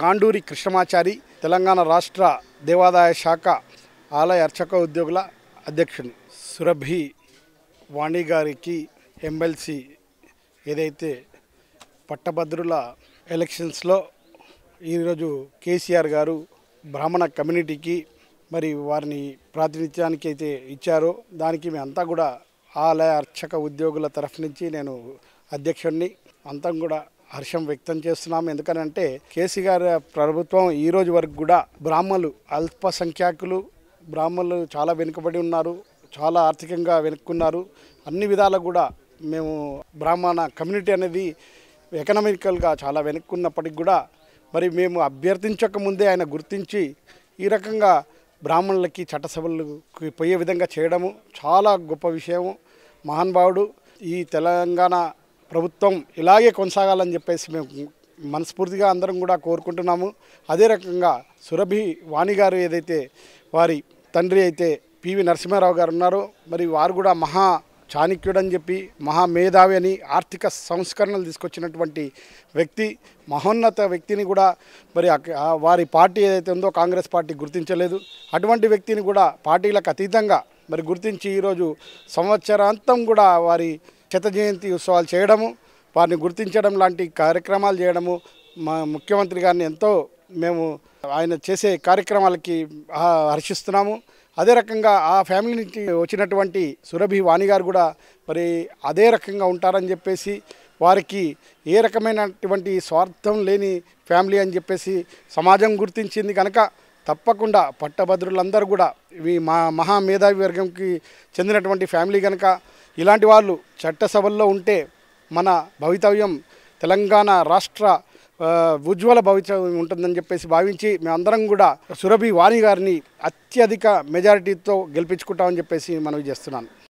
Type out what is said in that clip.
కాండూరి కృష్ణమాచారి తెలంగాణ రాష్ట్ర దేవాదాయ శాఖ ఆలయ అర్చక ఉద్యోగుల అధ్యక్షుని సురభి వాణి గారికి ఎమ్మెల్సీ ఏదైతే పట్టభద్రుల ఎలక్షన్స్లో ఈరోజు కేసీఆర్ గారు బ్రాహ్మణ కమ్యూనిటీకి మరి వారిని ప్రాతినిధ్యానికి అయితే ఇచ్చారో దానికి మేమంతా కూడా ఆలయ అర్చక ఉద్యోగుల తరఫు నుంచి నేను అధ్యక్షుడిని అంతా కూడా హర్షం వ్యక్తం చేస్తున్నాం ఎందుకనంటే కేసీఆర్ ప్రభుత్వం ఈ రోజు వరకు కూడా బ్రాహ్మలు అల్పసంఖ్యాకులు బ్రాహ్మణులు చాలా వెనుకబడి ఉన్నారు చాలా ఆర్థికంగా వెనుక్కున్నారు అన్ని విధాలు కూడా మేము బ్రాహ్మణ కమ్యూనిటీ అనేది ఎకనామికల్గా చాలా వెనుక్కున్నప్పటికి కూడా మరి మేము అభ్యర్థించక ముందే ఆయన గుర్తించి ఈ రకంగా బ్రాహ్మణులకి చట్టసభలకు పోయే విధంగా చేయడము చాలా గొప్ప విషయము మహానుభావుడు ఈ తెలంగాణ ప్రభుత్వం ఇలాగే కొనసాగాలని చెప్పేసి మేము మనస్ఫూర్తిగా అందరం కూడా కోరుకుంటున్నాము అదే రకంగా సురభి వాణి గారు ఏదైతే వారి తండ్రి అయితే పివి నరసింహారావు గారు ఉన్నారో మరి వారు కూడా మహా చాణిక్యుడు అని చెప్పి మహామేధావి అని ఆర్థిక సంస్కరణలు తీసుకొచ్చినటువంటి వ్యక్తి మహోన్నత వ్యక్తిని కూడా మరి వారి పార్టీ ఏదైతే ఉందో కాంగ్రెస్ పార్టీ గుర్తించలేదు అటువంటి వ్యక్తిని కూడా పార్టీలకు అతీతంగా మరి గుర్తించి ఈరోజు సంవత్సరాంతం కూడా వారి శత జయంతి ఉత్సవాలు చేయడము వారిని గుర్తించడం లాంటి కార్యక్రమాలు చేయడము మా ముఖ్యమంత్రి గారిని ఎంతో మేము ఆయన చేసే కార్యక్రమాలకి హర్షిస్తున్నాము అదే రకంగా ఆ ఫ్యామిలీ నుంచి వచ్చినటువంటి సురభి వాణి గారు కూడా మరి అదే రకంగా ఉంటారని చెప్పేసి వారికి ఏ రకమైనటువంటి స్వార్థం లేని ఫ్యామిలీ అని చెప్పేసి సమాజం గుర్తించింది కనుక తప్పకుండా పట్టభద్రులందరూ కూడా ఇవి మా మహామేధావి వర్గంకి చెందినటువంటి ఫ్యామిలీ కనుక ఇలాంటి వాళ్ళు చట్టసభల్లో ఉంటే మన భవితవ్యం తెలంగాణ రాష్ట్ర ఉజ్వల భవితవ్యం ఉంటుందని చెప్పేసి భావించి మేమందరం కూడా సురభి వాణి గారిని అత్యధిక మెజారిటీతో గెలిపించుకుంటామని చెప్పేసి మనవి చేస్తున్నాను